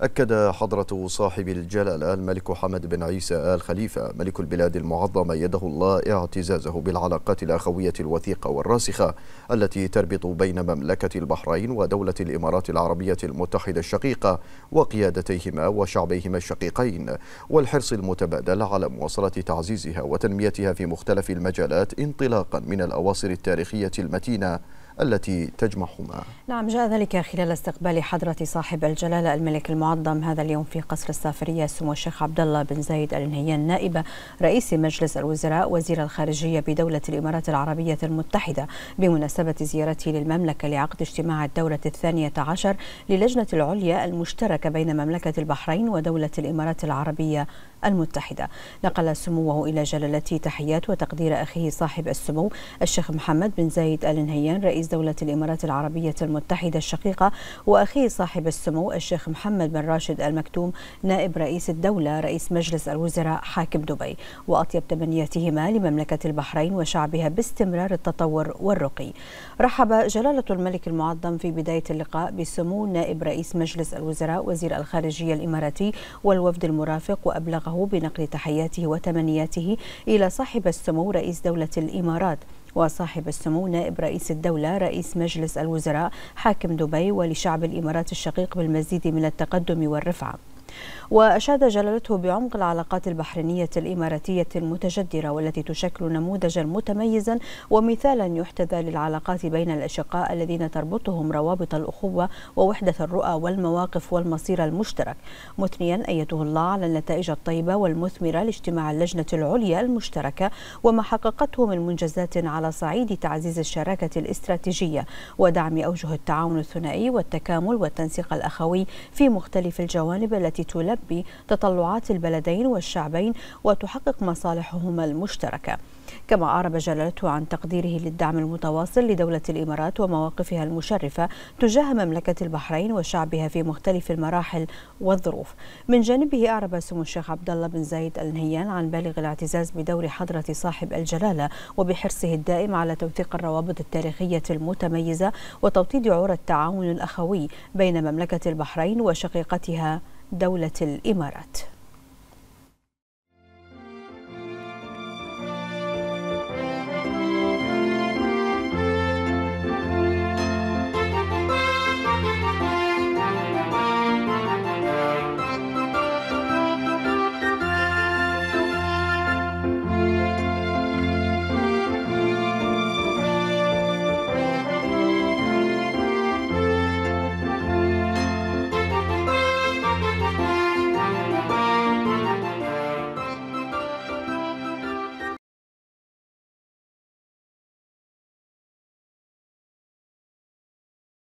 أكد حضرة صاحب الجلالة الملك حمد بن عيسى آل خليفة ملك البلاد المعظم يده الله اعتزازه بالعلاقات الأخوية الوثيقة والراسخة التي تربط بين مملكة البحرين ودولة الإمارات العربية المتحدة الشقيقة وقيادتيهما وشعبيهما الشقيقين والحرص المتبادل على مواصلة تعزيزها وتنميتها في مختلف المجالات انطلاقا من الأواصر التاريخية المتينة التي تجمعهما نعم جاء ذلك خلال استقبال حضرة صاحب الجلالة الملك المعظم هذا اليوم في قصر السافرية سمو الشيخ عبد الله بن زايد آل نهيان نائب رئيس مجلس الوزراء وزير الخارجية بدولة الإمارات العربية المتحدة بمناسبة زيارته للمملكة لعقد اجتماع الدورة الثانية عشر للجنة العليا المشتركة بين مملكة البحرين ودولة الإمارات العربية المتحدة نقل سموه إلى جلالته تحيات وتقدير أخيه صاحب السمو الشيخ محمد بن زايد آل نهيان رئيس دولة الإمارات العربية المتحدة الشقيقة وأخيه صاحب السمو الشيخ محمد بن راشد المكتوم نائب رئيس الدولة رئيس مجلس الوزراء حاكم دبي وأطيب تمنياتهما لمملكة البحرين وشعبها باستمرار التطور والرقي رحب جلالة الملك المعظم في بداية اللقاء بسمو نائب رئيس مجلس الوزراء وزير الخارجية الإماراتي والوفد المرافق وأبلغ تفرغه بنقل تحياته وتمنياته إلى صاحب السمو رئيس دولة الإمارات وصاحب السمو نائب رئيس الدولة رئيس مجلس الوزراء حاكم دبي ولشعب الإمارات الشقيق بالمزيد من التقدم والرفعة وأشاد جلالته بعمق العلاقات البحرينية الإماراتية المتجدرة والتي تشكل نموذجا متميزا ومثالا يحتذى للعلاقات بين الأشقاء الذين تربطهم روابط الأخوة ووحدة الرؤى والمواقف والمصير المشترك مثنيا أيته الله على النتائج الطيبة والمثمرة لاجتماع اللجنة العليا المشتركة وما حققته من منجزات على صعيد تعزيز الشراكة الاستراتيجية ودعم أوجه التعاون الثنائي والتكامل والتنسيق الأخوي في مختلف الجوانب التي التي تلبي تطلعات البلدين والشعبين وتحقق مصالحهما المشتركه كما أعرب جلالته عن تقديره للدعم المتواصل لدولة الإمارات ومواقفها المشرفة تجاه مملكة البحرين وشعبها في مختلف المراحل والظروف. من جانبه أعرب سمو الشيخ عبد الله بن زايد النهيان عن بالغ الاعتزاز بدور حضرة صاحب الجلالة وبحرصه الدائم على توثيق الروابط التاريخية المتميزة وتوطيد عور التعاون الأخوي بين مملكة البحرين وشقيقتها دولة الإمارات